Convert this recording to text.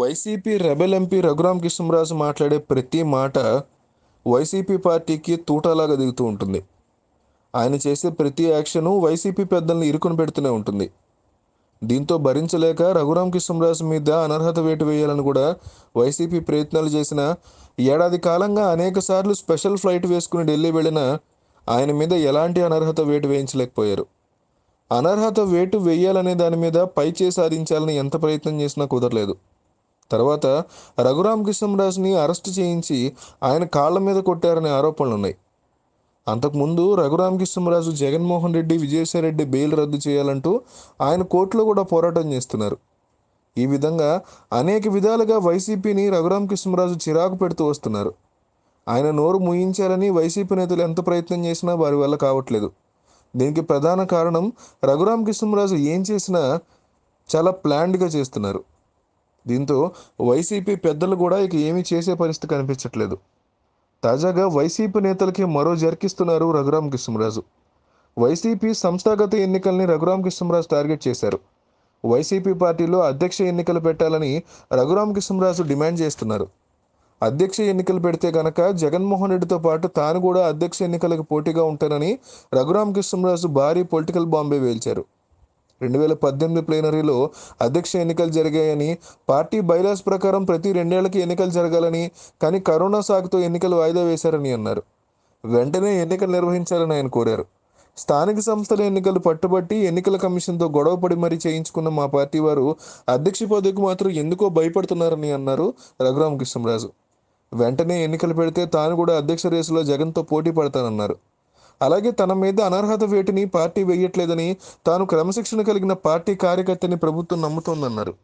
YCP rebel MP Raghuram Krishnaraju మాట్లాడే ప్రతి మాట వైసీపీ పార్టీకి తూటాలాగా దిగుతూ ఉంటుంది ఆయన చేసే ప్రతి యాక్షను వైసీపీ పెద్దల్ని ఇరుకుని పెడుతూనే ఉంటుంది దీంతో భరించలేక రఘురామ్ కృష్ణరాజు మీద అనర్హత వేటు వేయాలని కూడా వైసీపీ ప్రయత్నాలు చేసిన ఏడాది కాలంగా అనేక సార్లు స్పెషల్ ఫ్లైట్ వేసుకుని ఢిల్లీ వెళ్ళిన ఆయన మీద ఎలాంటి అనర్హత వేటు వేయించలేకపోయారు అనర్హత వేటు వేయాలనే దాని మీద పై చేసి సాధించాలని ఎంత ప్రయత్నం చేసినా కుదరలేదు తర్వాత రఘురామ్ రాజుని అరెస్ట్ చేయించి ఆయన కాళ్ళ మీద కొట్టారనే ఆరోపణలు ఉన్నాయి అంతకుముందు రఘురామ్ కృష్ణంరాజు జగన్మోహన్ రెడ్డి విజయసాయిరెడ్డి బెయిల్ రద్దు చేయాలంటూ ఆయన కోర్టులో కూడా పోరాటం చేస్తున్నారు ఈ విధంగా అనేక విధాలుగా వైసీపీని రఘురామ్ రఘురామకృష్ణరాజు చిరాకు పెడుతూ వస్తున్నారు ఆయన నోరు ముయించాలని వైసీపీ నేతలు ఎంత ప్రయత్నం చేసినా వారి వల్ల కావట్లేదు దీనికి ప్రధాన కారణం రఘురామ్ రఘురామకృష్ణరాజు ఏం చేసినా చాలా ప్లాన్డ్గా చేస్తున్నారు దీంతో వైసీపీ పెద్దలు కూడా ఇక ఏమీ చేసే పరిస్థితి కనిపించట్లేదు తాజాగా వైసీపీ నేతలకి మరో జరికిస్తున్నారు రఘురామ్ కృష్ణరాజు వైసీపీ సంస్థాగత ఎన్నికల్ని రఘురామ్ కృష్ణరాజు టార్గెట్ చేశారు వైసీపీ పార్టీలో అధ్యక్ష ఎన్నికలు పెట్టాలని రఘురామ్ కృష్ణరాజు డిమాండ్ చేస్తున్నారు అధ్యక్ష ఎన్నికలు పెడితే గనక జగన్మోహన్ రెడ్డితో పాటు తాను కూడా అధ్యక్ష ఎన్నికలకు పోటీగా ఉంటానని రఘురామ్ కృష్ణరాజు భారీ పొలిటికల్ బాంబే వేల్చారు రెండు వేల పద్దెనిమిది ప్లేనరీలో అధ్యక్ష ఎన్నికలు జరిగాయని పార్టీ బైలాస్ ప్రకారం ప్రతి రెండేళ్లకి ఎన్నికలు జరగాలని కానీ కరోనా సాగుతో ఎన్నికలు వాయిదా వేశారని అన్నారు వెంటనే ఎన్నికలు నిర్వహించాలని ఆయన కోరారు స్థానిక సంస్థల ఎన్నికలు పట్టుబట్టి ఎన్నికల కమిషన్తో గొడవపడి మరీ చేయించుకున్న మా పార్టీ వారు అధ్యక్ష పదవికి మాత్రం ఎందుకో భయపడుతున్నారని అన్నారు రఘురామకృష్ణరాజు వెంటనే ఎన్నికలు పెడితే తాను కూడా అధ్యక్ష రేసులో జగన్తో పోటీ పడతానన్నారు అలాగే తన మీద అనర్హత వేటిని పార్టీ వేయట్లేదని తాను క్రమశిక్షణ కలిగిన పార్టీ కార్యకర్తని ప్రభుత్వం నమ్ముతోందన్నారు